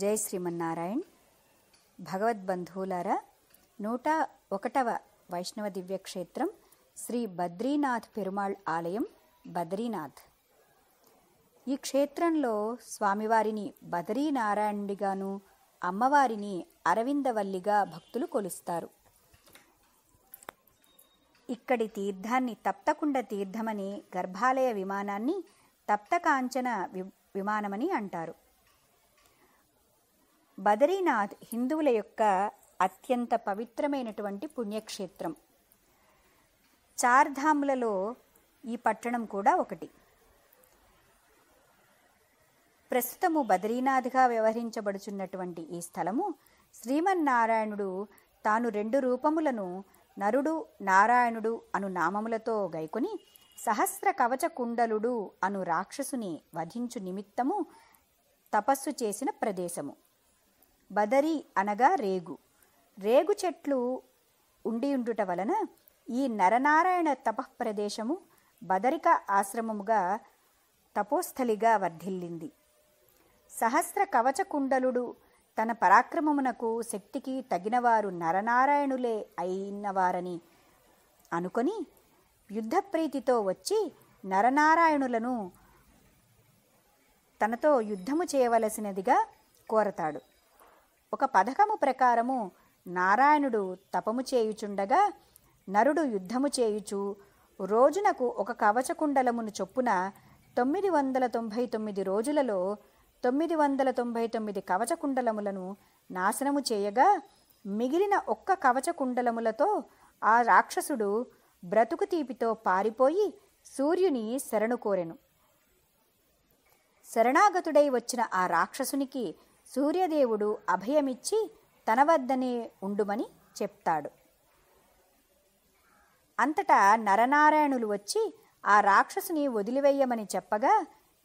జై శ్రీమన్నారాయణ్ భగవద్బంధువులారా నూట ఒకటవ వైష్ణవ దివ్యక్షేత్రం శ్రీ బద్రీనాథ్ పెరుమాళ్ ఆలయం బద్రీనాథ్ ఈ క్షేత్రంలో స్వామివారిని బద్రీనారాయణుడిగాను అమ్మవారిని అరవిందవల్లిగా భక్తులు కొలుస్తారు ఇక్కడి తీర్థాన్ని తప్తకుండ తీర్థమని గర్భాలయ విమానాన్ని తప్తకాంచన విమానమని అంటారు బదరీనాథ్ హిందువుల యొక్క అత్యంత పవిత్రమైనటువంటి పుణ్యక్షేత్రం చార్ధాములలో ఈ పట్టణం కూడా ఒకటి ప్రస్తుతము బదరీనాథ్గా వ్యవహరించబడుచున్నటువంటి ఈ స్థలము శ్రీమన్నారాయణుడు తాను రెండు రూపములను నరుడు నారాయణుడు అను నామములతో గైకొని సహస్ర కవచ కుండలుడు అను రాక్షసుని వధించు నిమిత్తము తపస్సు చేసిన ప్రదేశము బదరి అనగా రేగు రేగు చెట్లు ఉండి ఉండుట వలన ఈ నరనారాయణ తపఃప్రదేశము బదరిక ఆశ్రమముగా తపోస్థలిగా వర్ధిల్లింది సహస్ర కవచకుండలుడు తన పరాక్రమమునకు శక్తికి తగినవారు నరనారాయణులే అయినవారని అనుకొని యుద్ధప్రీతితో వచ్చి నరనారాయణులను తనతో యుద్ధము చేయవలసినదిగా కోరతాడు ఒక పథకము ప్రకారము నారాయణుడు తపము చేయుచుండగా నరుడు యుద్ధము చేయుచు రోజునకు ఒక కవచకుండలమును చొప్పున తొమ్మిది వందల తొంభై తొమ్మిది రోజులలో తొమ్మిది వందల తొంభై తొమ్మిది కవచకుండలములను నాశనము చేయగా మిగిలిన ఒక్క కవచకుండలములతో ఆ రాక్షసుడు బ్రతుకు తీపితో పారిపోయి సూర్యుని శరణు కోరెను శరణాగతుడై వచ్చిన ఆ రాక్షసునికి సూర్యదేవుడు అభయమిచ్చి తన వద్దనే ఉండుమని చెప్తాడు అంతటా నరనారాయణులు వచ్చి ఆ రాక్షసుని వదిలివేయమని చెప్పగా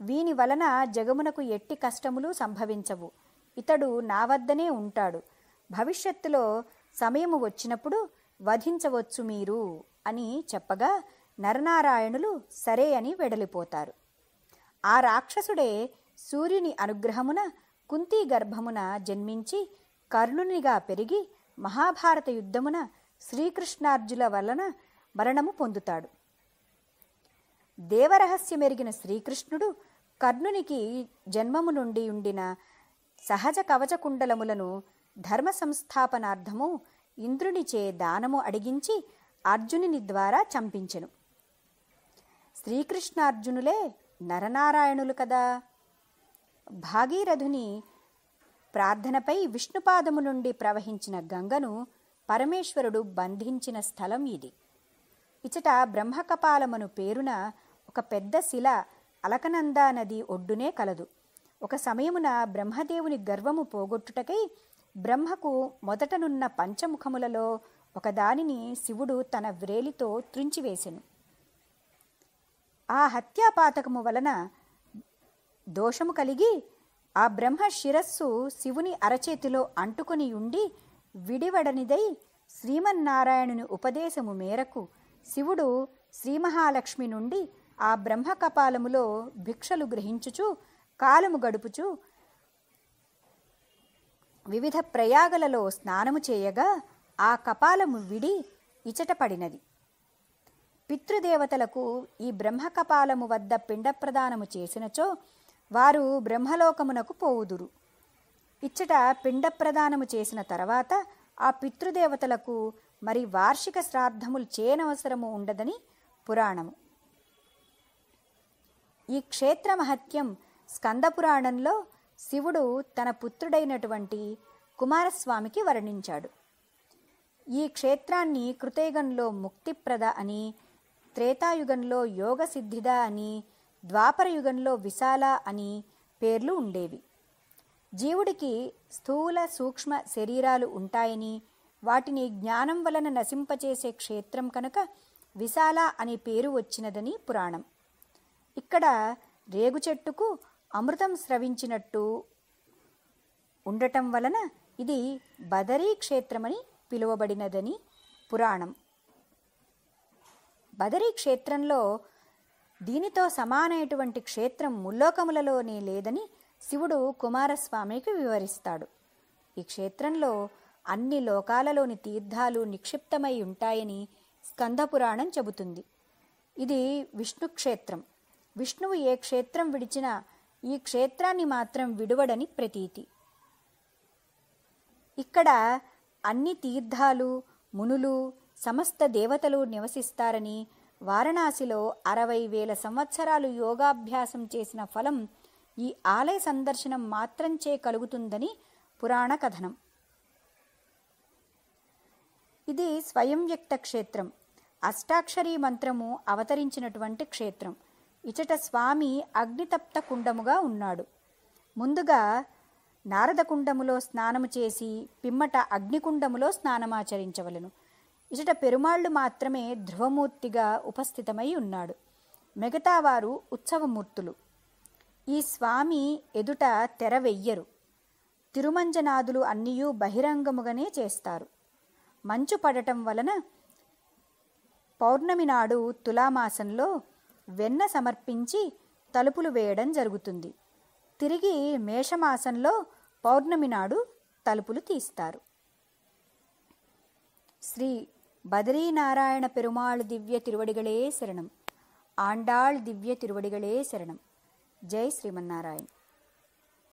వీని వలన జగమునకు ఎట్టి కష్టములు సంభవించవు ఇతడు నా వద్దనే ఉంటాడు భవిష్యత్తులో సమయము వచ్చినప్పుడు వధించవచ్చు మీరు అని చెప్పగా నరనారాయణులు సరే అని వెడలిపోతారు ఆ రాక్షసుడే సూర్యుని అనుగ్రహమున కుంతి గర్భమున జన్మించి కర్ణునిగా పెరిగి మహాభారత యుద్ధమున శ్రీకృష్ణార్జుల వలన మరణము పొందుతాడు దేవరహస్యమెరిగిన శ్రీకృష్ణుడు కర్ణునికి జన్మము నుండి ఉండిన సహజ కవచకుండలములను ధర్మ సంస్థాపనార్థము ఇంద్రునిచే దానము అడిగించి అర్జునుని ద్వారా చంపించెను శ్రీకృష్ణార్జునులే నరనారాయణులు కదా భాగీరథుని ప్రార్థనపై విష్ణుపాదము నుండి ప్రవహించిన గంగను పరమేశ్వరుడు బంధించిన స్థలం ఇది ఇచట బ్రహ్మకపాలమును పేరున ఒక పెద్ద శిల అలకనందా నది ఒడ్డునే కలదు ఒక సమయమున బ్రహ్మదేవుని గర్వము పోగొట్టుటకై బ్రహ్మకు మొదటనున్న పంచముఖములలో ఒకదానిని శివుడు తన వ్రేలితో త్రించివేసెను ఆ హత్యాపాతకము వలన దోషము కలిగి ఆ బ్రహ్మ శిరస్సు శివుని అరచేతిలో అంటుకుని ఉండి విడివడనిదై శ్రీమన్నారాయణుని ఉపదేశము మేరకు శివుడు శ్రీమహాలక్ష్మి నుండి ఆ బ్రహ్మ కపాలములో భిక్షలు గ్రహించుచు కాలము గడుపుచు వివిధ ప్రయాగలలో స్నానము చేయగా ఆ కపాలము విడి ఇచటపడినది పితృదేవతలకు ఈ బ్రహ్మ కపాలము వద్ద పిండప్రదానము చేసినచో వారు బ్రహ్మలోకమునకు పోవుదురు ఇచ్చట పిండ ప్రదానము చేసిన తర్వాత ఆ పితృదేవతలకు మరి వార్షిక శ్రాద్ధములు చేయనవసరము ఉండదని పురాణము ఈ క్షేత్ర మహత్యం స్కందపురాణంలో శివుడు తన పుత్రుడైనటువంటి కుమారస్వామికి వర్ణించాడు ఈ క్షేత్రాన్ని కృతయుగంలో ముక్తిప్రద అని త్రేతాయుగంలో యోగసిద్ధిద అని ద్వాపర యుగంలో విశాల అని పేర్లు ఉండేవి జీవుడికి స్థూల సూక్ష్మ శరీరాలు ఉంటాయని వాటిని జ్ఞానం వలన నశింపచేసే క్షేత్రం కనుక విశాల అనే పేరు వచ్చినదని పురాణం ఇక్కడ రేగు చెట్టుకు అమృతం స్రవించినట్టు ఉండటం వలన ఇది బదరీ క్షేత్రమని పిలువబడినదని పురాణం బదరీ క్షేత్రంలో దీనితో సమానమైనటువంటి క్షేత్రం ముల్లోకములలోనే లేదని శివుడు కుమారస్వామికి వివరిస్తాడు ఈ క్షేత్రంలో అన్ని లోకాలలోని తీర్థాలు నిక్షిప్తమై ఉంటాయని స్కందపురాణం చెబుతుంది ఇది విష్ణు క్షేత్రం విష్ణువు ఏ క్షేత్రం విడిచినా ఈ క్షేత్రాన్ని మాత్రం విడువడని ప్రతీతి ఇక్కడ అన్ని తీర్థాలు మునులు సమస్త దేవతలు నివసిస్తారని వారణాసిలో అరవై వేల సంవత్సరాలు యోగాభ్యాసం చేసిన ఫలం ఈ ఆలయ సందర్శనం మాత్రంచే కలుగుతుందని పురాణ కథనం ఇది స్వయం వ్యక్త క్షేత్రం అష్టాక్షరీ మంత్రము అవతరించినటువంటి క్షేత్రం ఇచట స్వామి అగ్నితప్త కుండముగా ఉన్నాడు ముందుగా నారదకుండములో స్నానము చేసి పిమ్మట అగ్నికుండములో స్నానమాచరించవలను ఇచట పెరుమాళ్ళు మాత్రమే ధ్రువమూర్తిగా ఉపస్థితమై ఉన్నాడు మిగతావారు ఉత్సవమూర్తులు ఈ స్వామి ఎదుట తెర వెయ్యరు తిరుమంజనాదులు అన్నీయూ బహిరంగముగానే చేస్తారు మంచు పడటం వలన పౌర్ణమి నాడు తులామాసంలో వెన్న సమర్పించి తలుపులు వేయడం జరుగుతుంది తిరిగి మేషమాసంలో పౌర్ణమి నాడు తలుపులు తీస్తారు శ్రీ ബദരീനാരായണ പെരുമാൾ ദിവ്യ തിരുവടികളേ ശരണം ആണ്ടാൾ ദിവ്യ തിരുവടികളേ ശരണം ജയ് ശ്രീമന്നാരായണൻ